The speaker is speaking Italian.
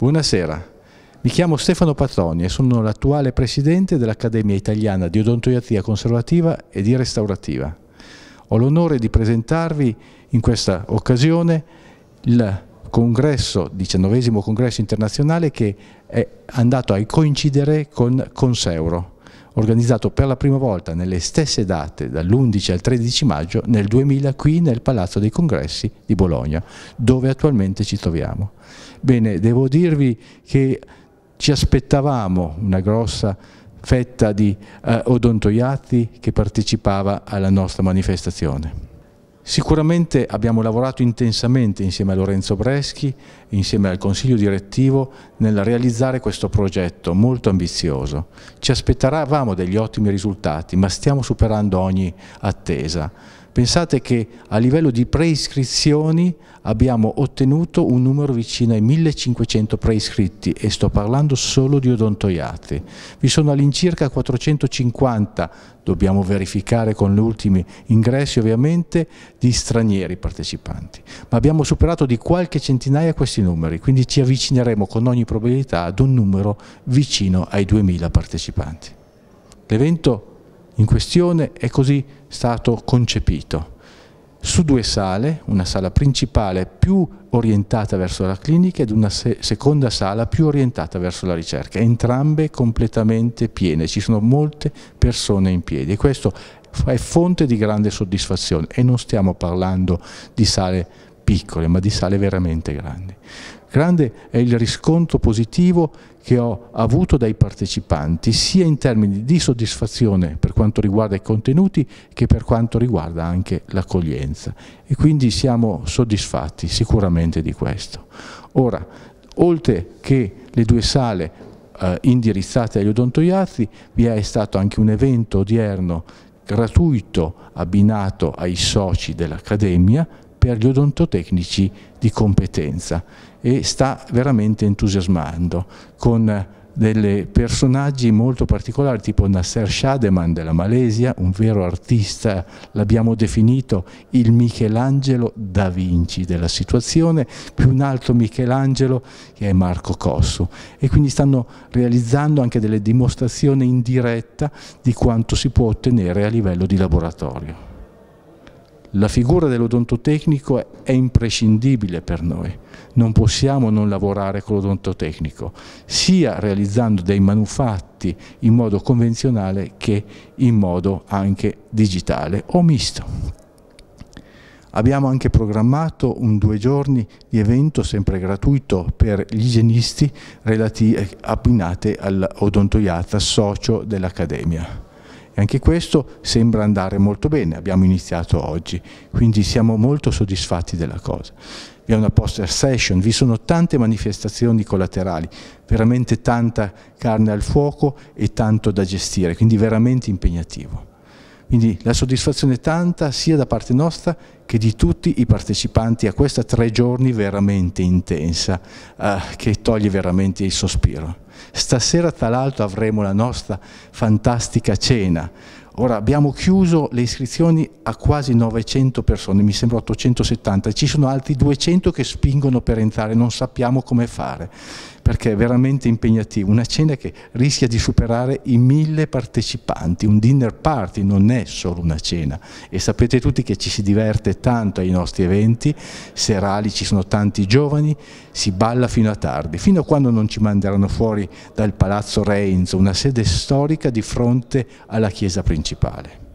Buonasera, mi chiamo Stefano Patroni e sono l'attuale presidente dell'Accademia Italiana di Odontoiatria Conservativa e di Restaurativa. Ho l'onore di presentarvi in questa occasione il congresso, diciannovesimo congresso internazionale che è andato a coincidere con Conseuro organizzato per la prima volta nelle stesse date, dall'11 al 13 maggio, nel 2000 qui nel Palazzo dei Congressi di Bologna, dove attualmente ci troviamo. Bene, devo dirvi che ci aspettavamo una grossa fetta di eh, odontoiati che partecipava alla nostra manifestazione. Sicuramente abbiamo lavorato intensamente insieme a Lorenzo Breschi, insieme al Consiglio Direttivo, nel realizzare questo progetto molto ambizioso. Ci aspettavamo degli ottimi risultati, ma stiamo superando ogni attesa. Pensate che a livello di preiscrizioni abbiamo ottenuto un numero vicino ai 1500 preiscritti e sto parlando solo di odontoiatri. Vi sono all'incirca 450, dobbiamo verificare con gli ultimi ingressi ovviamente, di stranieri partecipanti. Ma abbiamo superato di qualche centinaia questi numeri, quindi ci avvicineremo con ogni probabilità ad un numero vicino ai 2000 partecipanti. L'evento in questione è così stato concepito. Su due sale, una sala principale più orientata verso la clinica ed una se seconda sala più orientata verso la ricerca, entrambe completamente piene, ci sono molte persone in piedi e questo è fonte di grande soddisfazione e non stiamo parlando di sale piccole, ma di sale veramente grandi. Grande è il riscontro positivo che ho avuto dai partecipanti, sia in termini di soddisfazione per quanto riguarda i contenuti che per quanto riguarda anche l'accoglienza. E quindi siamo soddisfatti sicuramente di questo. Ora, oltre che le due sale eh, indirizzate agli odontoiatri, vi è stato anche un evento odierno gratuito abbinato ai soci dell'Accademia, per gli odontotecnici di competenza e sta veramente entusiasmando con dei personaggi molto particolari tipo Nasser Shademan della Malesia, un vero artista, l'abbiamo definito il Michelangelo da Vinci della situazione, più un altro Michelangelo che è Marco Cossu e quindi stanno realizzando anche delle dimostrazioni in diretta di quanto si può ottenere a livello di laboratorio. La figura dell'odontotecnico è imprescindibile per noi, non possiamo non lavorare con l'odontotecnico, sia realizzando dei manufatti in modo convenzionale che in modo anche digitale o misto. Abbiamo anche programmato un due giorni di evento sempre gratuito per gli igienisti abbinate all'odontoiata socio dell'Accademia e anche questo sembra andare molto bene, abbiamo iniziato oggi, quindi siamo molto soddisfatti della cosa. Vi è una poster session, vi sono tante manifestazioni collaterali, veramente tanta carne al fuoco e tanto da gestire, quindi veramente impegnativo. Quindi la soddisfazione è tanta sia da parte nostra che di tutti i partecipanti a questa tre giorni veramente intensa eh, che toglie veramente il sospiro. Stasera tra l'altro avremo la nostra fantastica cena. Ora abbiamo chiuso le iscrizioni a quasi 900 persone, mi sembra 870, ci sono altri 200 che spingono per entrare, non sappiamo come fare perché è veramente impegnativo, una cena che rischia di superare i mille partecipanti, un dinner party non è solo una cena e sapete tutti che ci si diverte tanto ai nostri eventi, serali ci sono tanti giovani, si balla fino a tardi, fino a quando non ci manderanno fuori dal Palazzo Reinzo, una sede storica di fronte alla chiesa principale.